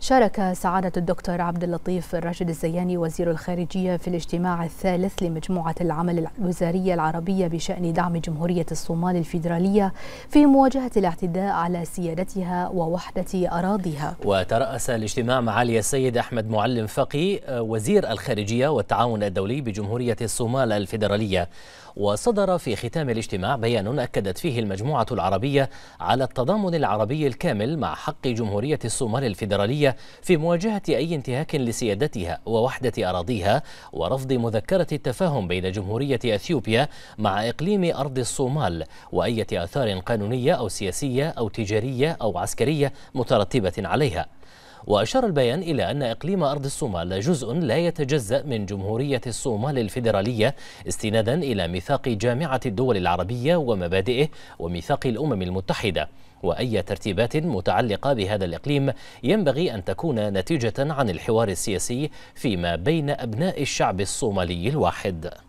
شارك سعادة الدكتور عبد اللطيف الراشد الزياني وزير الخارجية في الاجتماع الثالث لمجموعة العمل الوزارية العربية بشأن دعم جمهورية الصومال الفيدرالية في مواجهة الاعتداء على سيادتها ووحدة أراضيها وترأس الاجتماع معالي السيد أحمد معلم فقي آه، وزير الخارجية والتعاون الدولي بجمهورية الصومال الفيدرالية وصدر في ختام الاجتماع بيان أكدت فيه المجموعة العربية على التضامن العربي الكامل مع حق جمهورية الصومال الفيدرالية في مواجهة أي انتهاك لسيادتها ووحدة أراضيها ورفض مذكرة التفاهم بين جمهورية أثيوبيا مع إقليم أرض الصومال وأية آثار قانونية أو سياسية أو تجارية أو عسكرية مترتبة عليها وأشار البيان إلى أن إقليم أرض الصومال جزء لا يتجزأ من جمهورية الصومال الفيدرالية استنادا إلى ميثاق جامعة الدول العربية ومبادئه وميثاق الأمم المتحدة وأي ترتيبات متعلقة بهذا الإقليم ينبغي أن تكون نتيجة عن الحوار السياسي فيما بين أبناء الشعب الصومالي الواحد